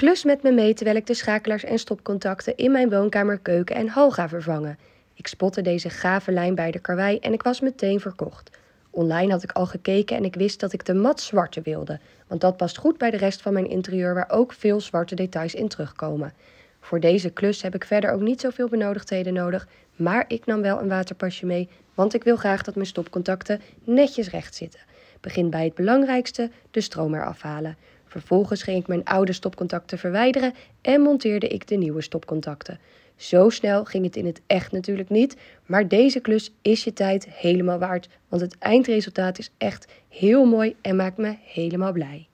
Klus met me mee terwijl ik de schakelaars en stopcontacten in mijn woonkamer, keuken en hal ga vervangen. Ik spotte deze gave lijn bij de karwei en ik was meteen verkocht. Online had ik al gekeken en ik wist dat ik de mat zwarte wilde, want dat past goed bij de rest van mijn interieur waar ook veel zwarte details in terugkomen. Voor deze klus heb ik verder ook niet zoveel benodigdheden nodig, maar ik nam wel een waterpasje mee, want ik wil graag dat mijn stopcontacten netjes recht zitten. Begin bij het belangrijkste, de stroom eraf halen. Vervolgens ging ik mijn oude stopcontacten verwijderen en monteerde ik de nieuwe stopcontacten. Zo snel ging het in het echt natuurlijk niet, maar deze klus is je tijd helemaal waard, want het eindresultaat is echt heel mooi en maakt me helemaal blij.